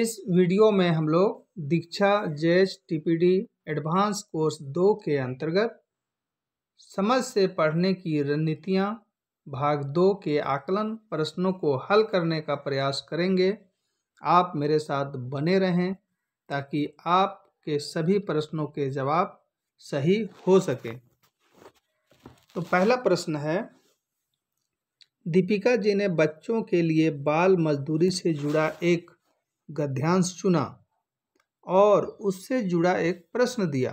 इस वीडियो में हम लोग दीक्षा जेस टीपीडी एडवांस कोर्स दो के अंतर्गत समझ से पढ़ने की रणनीतियाँ भाग दो के आकलन प्रश्नों को हल करने का प्रयास करेंगे आप मेरे साथ बने रहें ताकि आपके सभी प्रश्नों के जवाब सही हो सके तो पहला प्रश्न है दीपिका जी ने बच्चों के लिए बाल मजदूरी से जुड़ा एक गद्यांश चुना और उससे जुड़ा एक प्रश्न दिया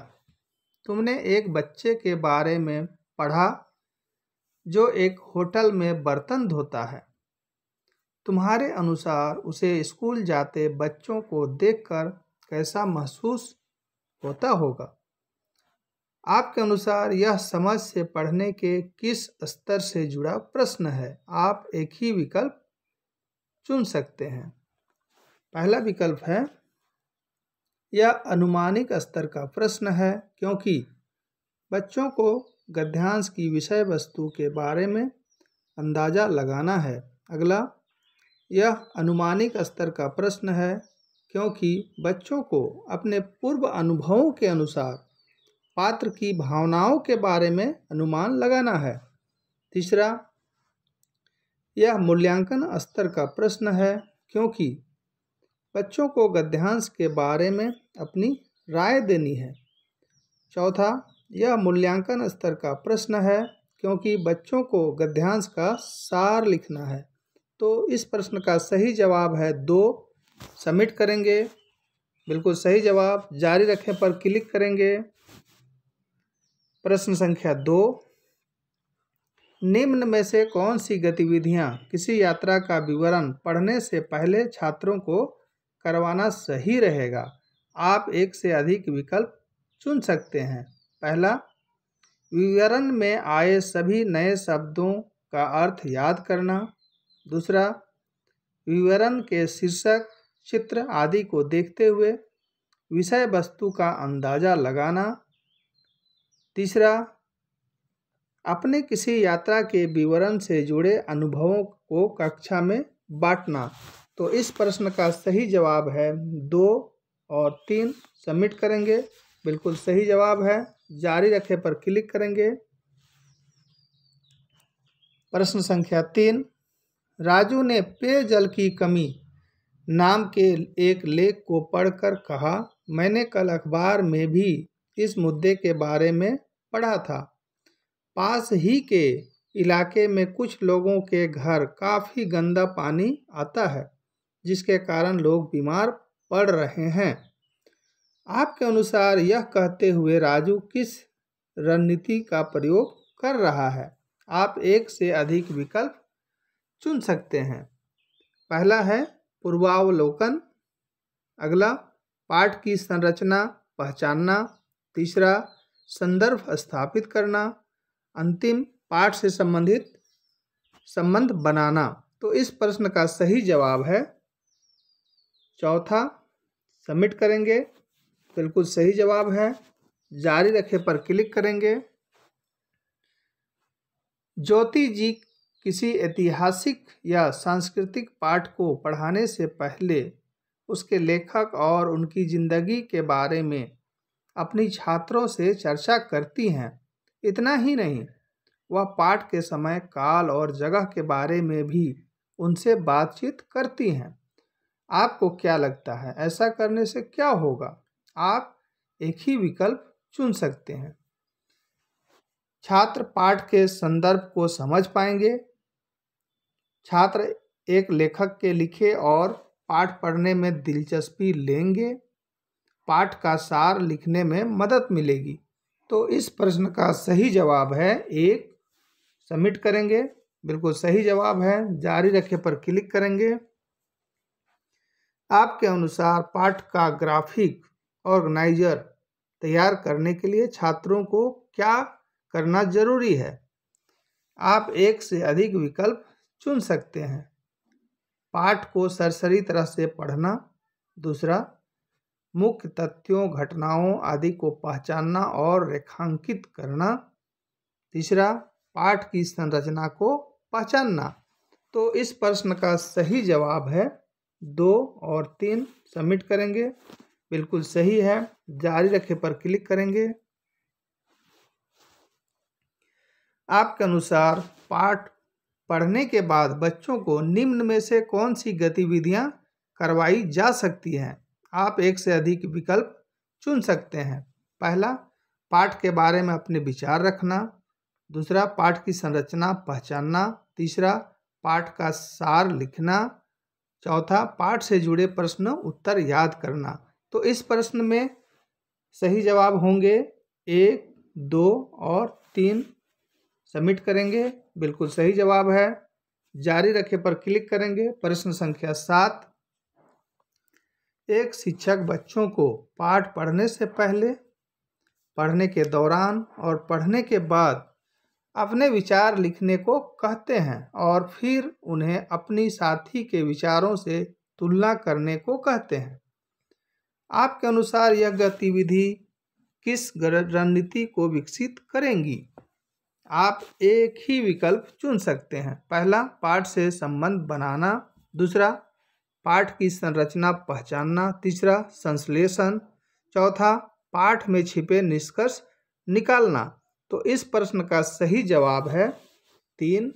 तुमने एक बच्चे के बारे में पढ़ा जो एक होटल में बर्तन धोता है तुम्हारे अनुसार उसे स्कूल जाते बच्चों को देखकर कैसा महसूस होता होगा आपके अनुसार यह समझ से पढ़ने के किस स्तर से जुड़ा प्रश्न है आप एक ही विकल्प चुन सकते हैं पहला विकल्प है यह अनुमानिक स्तर का प्रश्न है क्योंकि बच्चों को गद्यांश की विषय वस्तु के बारे में अंदाज़ा लगाना है अगला यह अनुमानिक स्तर का प्रश्न है क्योंकि बच्चों को अपने पूर्व अनुभवों के अनुसार पात्र की भावनाओं के बारे में अनुमान लगाना है तीसरा यह मूल्यांकन स्तर का प्रश्न है क्योंकि बच्चों को गद्यांश के बारे में अपनी राय देनी है चौथा यह मूल्यांकन स्तर का प्रश्न है क्योंकि बच्चों को गद्यांश का सार लिखना है तो इस प्रश्न का सही जवाब है दो सबमिट करेंगे बिल्कुल सही जवाब जारी रखें पर क्लिक करेंगे प्रश्न संख्या दो निम्न में से कौन सी गतिविधियां किसी यात्रा का विवरण पढ़ने से पहले छात्रों को करवाना सही रहेगा आप एक से अधिक विकल्प चुन सकते हैं पहला विवरण में आए सभी नए शब्दों का अर्थ याद करना दूसरा विवरण के शीर्षक चित्र आदि को देखते हुए विषय वस्तु का अंदाज़ा लगाना तीसरा अपने किसी यात्रा के विवरण से जुड़े अनुभवों को कक्षा में बांटना तो इस प्रश्न का सही जवाब है दो और तीन सबमिट करेंगे बिल्कुल सही जवाब है जारी रखे पर क्लिक करेंगे प्रश्न संख्या तीन राजू ने पेयजल की कमी नाम के एक लेख को पढ़कर कहा मैंने कल अखबार में भी इस मुद्दे के बारे में पढ़ा था पास ही के इलाके में कुछ लोगों के घर काफ़ी गंदा पानी आता है जिसके कारण लोग बीमार पड़ रहे हैं आपके अनुसार यह कहते हुए राजू किस रणनीति का प्रयोग कर रहा है आप एक से अधिक विकल्प चुन सकते हैं पहला है पूर्वावलोकन अगला पाठ की संरचना पहचानना तीसरा संदर्भ स्थापित करना अंतिम पाठ से संबंधित संबंध बनाना तो इस प्रश्न का सही जवाब है चौथा सबमिट करेंगे बिल्कुल सही जवाब है जारी रखे पर क्लिक करेंगे ज्योति जी किसी ऐतिहासिक या सांस्कृतिक पाठ को पढ़ाने से पहले उसके लेखक और उनकी ज़िंदगी के बारे में अपनी छात्रों से चर्चा करती हैं इतना ही नहीं वह पाठ के समय काल और जगह के बारे में भी उनसे बातचीत करती हैं आपको क्या लगता है ऐसा करने से क्या होगा आप एक ही विकल्प चुन सकते हैं छात्र पाठ के संदर्भ को समझ पाएंगे छात्र एक लेखक के लिखे और पाठ पढ़ने में दिलचस्पी लेंगे पाठ का सार लिखने में मदद मिलेगी तो इस प्रश्न का सही जवाब है एक सबमिट करेंगे बिल्कुल सही जवाब है जारी रखे पर क्लिक करेंगे आपके अनुसार पाठ का ग्राफिक ऑर्गेनाइजर तैयार करने के लिए छात्रों को क्या करना जरूरी है आप एक से अधिक विकल्प चुन सकते हैं पाठ को सरसरी तरह से पढ़ना दूसरा मुख्य तथ्यों घटनाओं आदि को पहचानना और रेखांकित करना तीसरा पाठ की संरचना को पहचानना तो इस प्रश्न का सही जवाब है दो और तीन सबमिट करेंगे बिल्कुल सही है जारी रखे पर क्लिक करेंगे आपके अनुसार पाठ पढ़ने के बाद बच्चों को निम्न में से कौन सी गतिविधियां करवाई जा सकती हैं आप एक से अधिक विकल्प चुन सकते हैं पहला पाठ के बारे में अपने विचार रखना दूसरा पाठ की संरचना पहचानना तीसरा पाठ का सार लिखना चौथा पाठ से जुड़े प्रश्न उत्तर याद करना तो इस प्रश्न में सही जवाब होंगे एक दो और तीन सबमिट करेंगे बिल्कुल सही जवाब है जारी रखे पर क्लिक करेंगे प्रश्न संख्या सात एक शिक्षक बच्चों को पाठ पढ़ने से पहले पढ़ने के दौरान और पढ़ने के बाद अपने विचार लिखने को कहते हैं और फिर उन्हें अपनी साथी के विचारों से तुलना करने को कहते हैं आपके अनुसार यह गतिविधि किस रणनीति को विकसित करेंगी आप एक ही विकल्प चुन सकते हैं पहला पाठ से संबंध बनाना दूसरा पाठ की संरचना पहचानना तीसरा संश्लेषण चौथा पाठ में छिपे निष्कर्ष निकालना तो इस प्रश्न का सही जवाब है तीन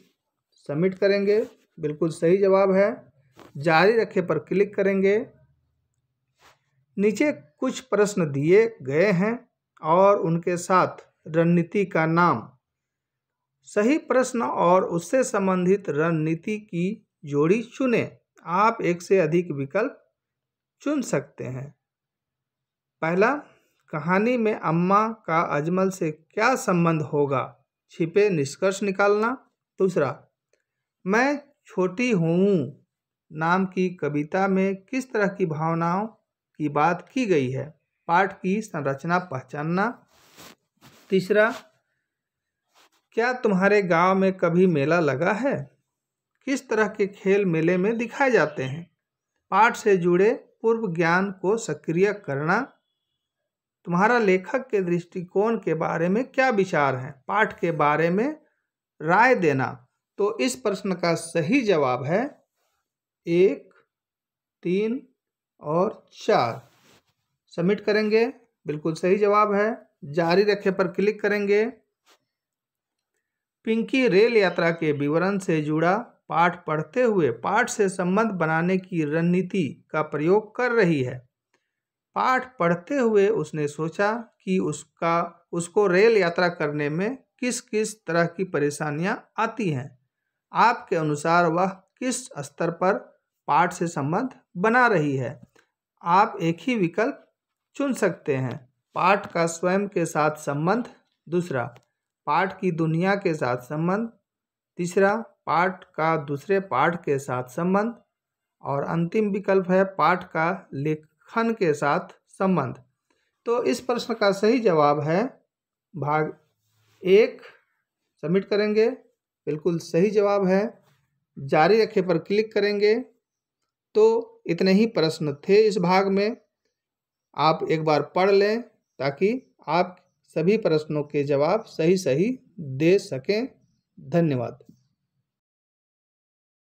सबमिट करेंगे बिल्कुल सही जवाब है जारी रखे पर क्लिक करेंगे नीचे कुछ प्रश्न दिए गए हैं और उनके साथ रणनीति का नाम सही प्रश्न और उससे संबंधित रणनीति की जोड़ी चुने आप एक से अधिक विकल्प चुन सकते हैं पहला कहानी में अम्मा का अजमल से क्या संबंध होगा छिपे निष्कर्ष निकालना दूसरा मैं छोटी हूँ नाम की कविता में किस तरह की भावनाओं की बात की गई है पाठ की संरचना पहचानना तीसरा क्या तुम्हारे गांव में कभी मेला लगा है किस तरह के खेल मेले में दिखाए जाते हैं पाठ से जुड़े पूर्व ज्ञान को सक्रिय करना तुम्हारा लेखक के दृष्टिकोण के बारे में क्या विचार है पाठ के बारे में राय देना तो इस प्रश्न का सही जवाब है एक तीन और चार सबमिट करेंगे बिल्कुल सही जवाब है जारी रखे पर क्लिक करेंगे पिंकी रेल यात्रा के विवरण से जुड़ा पाठ पढ़ते हुए पाठ से संबंध बनाने की रणनीति का प्रयोग कर रही है पाठ पढ़ते हुए उसने सोचा कि उसका उसको रेल यात्रा करने में किस किस तरह की परेशानियां आती हैं आपके अनुसार वह किस स्तर पर पाठ से संबंध बना रही है आप एक ही विकल्प चुन सकते हैं पाठ का स्वयं के साथ संबंध दूसरा पाठ की दुनिया के साथ संबंध तीसरा पाठ का दूसरे पाठ के साथ संबंध और अंतिम विकल्प है पाठ का लेख खन के साथ संबंध तो इस प्रश्न का सही जवाब है भाग एक सबमिट करेंगे बिल्कुल सही जवाब है जारी रखे पर क्लिक करेंगे तो इतने ही प्रश्न थे इस भाग में आप एक बार पढ़ लें ताकि आप सभी प्रश्नों के जवाब सही सही दे सकें धन्यवाद